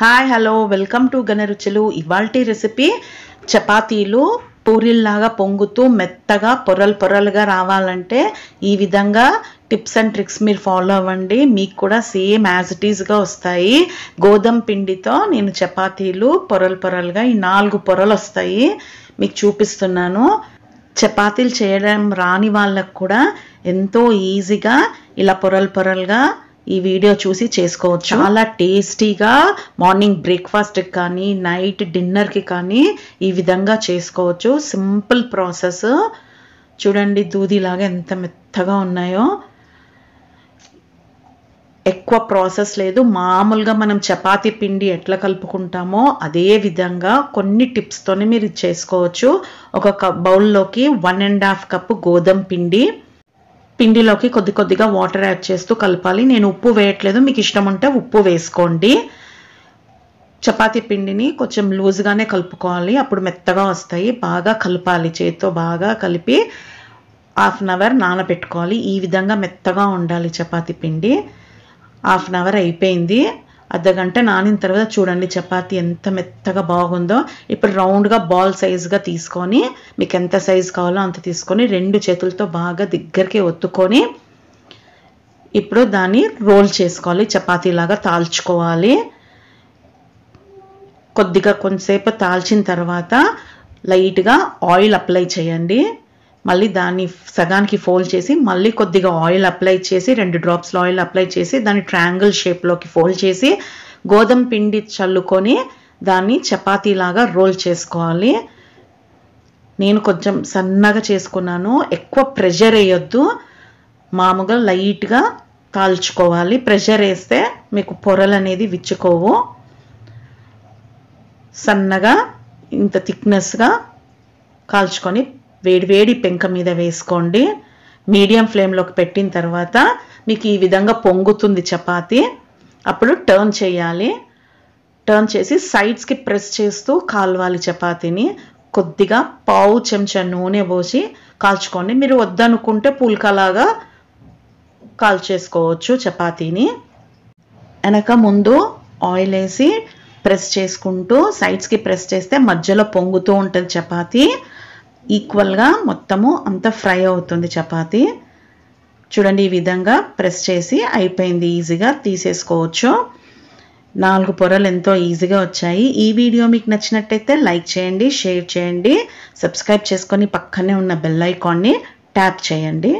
hi hello welcome to Ganaruchulu ఇవాల్టి recipe చపాతీలు పూరిల్లాగా పొంగుతూ మెత్తగా పొరలు పొరలుగా రావాలంటే ఈ విధంగా టిప్స్ అండ్ ట్రిక్స్ మీరు ఫాలో అవ్వండి మీకు కూడా సేమ్ యాజ్ ఇట్ ఈస్గా వస్తాయి గోధుమ పిండితో నేను చపాతీలు పొరలు పొరలుగా ఈ నాలుగు పొరలు వస్తాయి మీకు చూపిస్తున్నాను చపాతీలు చేయడం రాని వాళ్ళకు కూడా ఎంతో ఈజీగా ఇలా పొరలు పొరలుగా ఈ వీడియో చూసి చేసుకోవచ్చు చాలా టేస్టీగా మార్నింగ్ బ్రేక్ఫాస్ట్కి కానీ నైట్ డిన్నర్కి కానీ ఈ విధంగా చేసుకోవచ్చు సింపుల్ ప్రాసెస్ చూడండి దూదిలాగా ఎంత మెత్తగా ఉన్నాయో ఎక్కువ ప్రాసెస్ లేదు మామూలుగా మనం చపాతీ పిండి ఎట్లా కలుపుకుంటామో అదే విధంగా కొన్ని టిప్స్తోనే మీరు చేసుకోవచ్చు ఒక కప్ బౌల్లోకి వన్ అండ్ హాఫ్ కప్ గోధుమ పిండి పిండిలోకి కొద్ది కొద్దిగా వాటర్ యాడ్ చేస్తూ కలపాలి నేను ఉప్పు వేయట్లేదు మీకు ఇష్టం ఉంటే ఉప్పు వేసుకోండి చపాతీ పిండిని కొంచెం లూజ్గానే కలుపుకోవాలి అప్పుడు మెత్తగా వస్తాయి బాగా కలపాలి చేతితో బాగా కలిపి హాఫ్ అన్ అవర్ నానబెట్టుకోవాలి ఈ విధంగా మెత్తగా ఉండాలి చపాతీ పిండి హాఫ్ అన్ అవర్ అయిపోయింది అర్ధగంట నానిన తర్వాత చూడండి చపాతి ఎంత మెత్తగా బాగుందో ఇప్పుడు రౌండ్గా బాల్ సైజ్గా తీసుకొని మీకు ఎంత సైజు కావాలో అంత తీసుకొని రెండు చేతులతో బాగా దగ్గరికి ఒత్తుకొని ఇప్పుడు దాన్ని రోల్ చేసుకోవాలి చపాతీలాగా తాల్చుకోవాలి కొద్దిగా కొంతసేపు తాల్చిన తర్వాత లైట్గా ఆయిల్ అప్లై చేయండి మళ్ళీ దాన్ని సగానికి ఫోల్డ్ చేసి మళ్ళీ కొద్దిగా ఆయిల్ అప్లై చేసి రెండు డ్రాప్స్ ఆయిల్ అప్లై చేసి దాన్ని ట్రయాంగిల్ షేప్లోకి ఫోల్డ్ చేసి గోధుమ పిండి చల్లుకొని దాన్ని చపాతీలాగా రోల్ చేసుకోవాలి నేను కొంచెం సన్నగా చేసుకున్నాను ఎక్కువ ప్రెషర్ వేయొద్దు మామూలుగా లైట్గా కాల్చుకోవాలి ప్రెషర్ వేస్తే మీకు పొరలు అనేది విచ్చుకోవు సన్నగా ఇంత థిక్నెస్గా కాల్చుకొని వేడివేడి పెంక మీద వేసుకోండి మీడియం ఫ్లేమ్లోకి పెట్టిన తర్వాత మీకు ఈ విధంగా పొంగుతుంది చపాతీ అప్పుడు టర్న్ చేయాలి టర్న్ చేసి సైడ్స్కి ప్రెస్ చేస్తూ కాల్వాలి చపాతీని కొద్దిగా పావు చెంచా నూనె పోసి కాల్చుకోండి మీరు వద్దనుకుంటే పుల్కలాగా కాల్చేసుకోవచ్చు చపాతీని వెనక ముందు ఆయిల్ వేసి ప్రెస్ చేసుకుంటూ సైడ్స్కి ప్రెస్ చేస్తే మధ్యలో పొంగుతూ ఉంటుంది చపాతీ ఈక్వల్గా మొత్తము అంత ఫ్రై అవుతుంది చపాతి చూడండి ఈ విధంగా ప్రెస్ చేసి అయిపోయింది ఈజీగా తీసేసుకోవచ్చు నాలుగు పొరలు ఎంతో ఈజీగా వచ్చాయి ఈ వీడియో మీకు నచ్చినట్టయితే లైక్ చేయండి షేర్ చేయండి సబ్స్క్రైబ్ చేసుకొని పక్కనే ఉన్న బెల్ ఐకాన్ని ట్యాప్ చేయండి